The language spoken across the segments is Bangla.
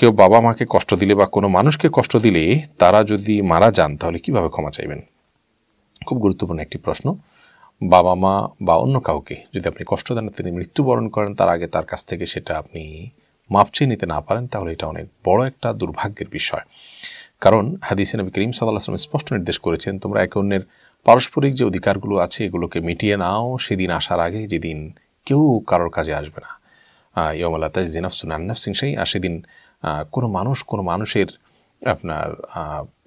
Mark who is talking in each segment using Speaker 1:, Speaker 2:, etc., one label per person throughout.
Speaker 1: কেউ বাবা মাকে কষ্ট দিলে বা কোনো মানুষকে কষ্ট দিলে তারা যদি মারা যান তাহলে কিভাবে ক্ষমা চাইবেন খুব গুরুত্বপূর্ণ একটি প্রশ্ন বাবা মা বা অন্য কাউকে যদি আপনি কষ্ট দেন তিনি মৃত্যুবরণ করেন তার আগে তার কাছ থেকে সেটা আপনি মাপ চেয়ে নিতে না পারেন তাহলে এটা অনেক বড় একটা দুর্ভাগ্যের বিষয় কারণ হাদিসে নবী করিম সাল্লাহ আসলাম স্পষ্ট নির্দেশ করেছেন তোমরা একে অন্যের পারস্পরিক যে অধিকারগুলো আছে এগুলোকে মিটিয়ে নাও সেদিন আসার আগে যেদিন কেউ কারোর কাজে আসবে না ইয়মালা তাজ জিনাফসুন আন্নাফ সিং সেই আর সেদিন কোনো মানুষ কোনো মানুষের আপনার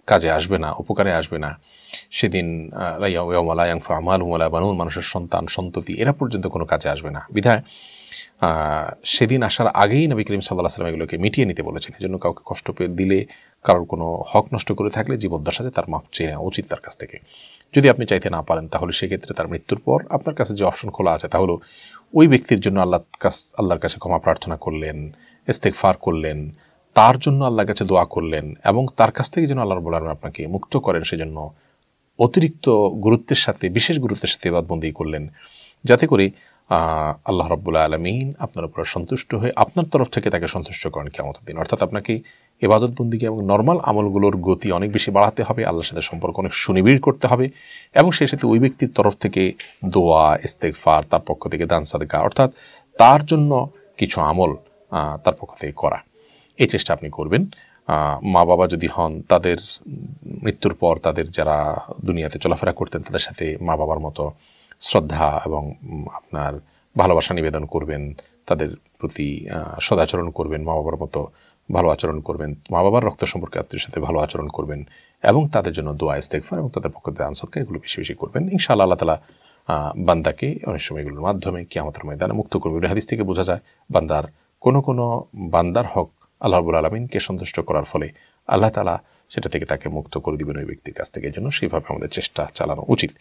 Speaker 1: কাজে আসবে না উপকারে আসবে না সেদিন রাইয়াউমালায়াং ফামাল হুমালা বানুন মানুষের সন্তান সন্ততি এরা পর্যন্ত কোনো কাজে আসবে না বিধায় সেদিন আসার আগেই নবী করিম সাল্লাহ সাল্লাম এগুলোকে মিটিয়ে নিতে বলেছেন এই জন্য কাউকে কষ্ট পেয়ে দিলে কারোর কোনো হক নষ্ট করে থাকলে জীবদ্দার সাথে তার মাপ চেয়ে নেওয়া উচিত তার কাছ থেকে যদি আপনি চাইতে না পারেন তাহলে সেক্ষেত্রে তার মৃত্যুর পর আপনার কাছে যে অপশন খোলা আছে তা হলো ওই ব্যক্তির জন্য আল্লাহ কাছ আল্লাহর কাছে ক্ষমা প্রার্থনা করলেন ইস্তেকফার করলেন তার জন্য আল্লাহ কাছে দোয়া করলেন এবং তার কাছ থেকে যেন আল্লাহ রবুল আলম আপনাকে মুক্ত করেন সেজন্য অতিরিক্ত গুরুত্বের সাথে বিশেষ গুরুত্বের সাথে বাদবন্দি করলেন যাতে করে আল্লাহ রব্বুল্লা আলমিন আপনার উপর সন্তুষ্ট হয়ে আপনার তরফ থেকে তাকে সন্তুষ্ট করেন কেমন দিন অর্থাৎ আপনাকে এবাদত এবং নর্মাল আমলগুলোর গতি অনেক বেশি বাড়াতে হবে আল্লাহর সাথে সম্পর্ক অনেক সুনিবিড় করতে হবে এবং সেই সাথে ওই ব্যক্তির তরফ থেকে দোয়া ইস্তেকফার তার পক্ষ থেকে দান সাদকা অর্থাৎ তার জন্য কিছু আমল তার পক্ষ থেকে করা এই চেষ্টা আপনি করবেন মা বাবা যদি হন তাদের মৃত্যুর পর তাদের যারা দুনিয়াতে চলাফেরা করতেন তাদের সাথে মা বাবার মতো শ্রদ্ধা এবং আপনার ভালোবাসা নিবেদন করবেন তাদের প্রতি সদাচরণ করবেন মা বাবার মতো ভালো আচরণ করবেন মা বাবার রক্ত সম্পর্কে আত্মীয়ের সাথে ভালো আচরণ করবেন এবং তাদের জন্য দোয়া ইস্তেকফার এবং তাদের পক্ষ থেকে আনসরকে এগুলো বেশি বেশি করবেন ইনশাআল্লাহ আল্লাহ তালা বান্দাকে অনেক সময় এগুলোর মাধ্যমে আমাদের ময়দানে মুক্ত করবে হাদিস থেকে বোঝা যায় বান্দার কোনো কোনো বান্দার হক আল্লাহবুল আলমিনকে সন্তুষ্ট করার ফলে আল্লাহ তালা সেটা থেকে তাকে মুক্ত করে দিবেন ওই ব্যক্তির কাছ থেকে জন্য সেইভাবে আমাদের চেষ্টা চালানো উচিত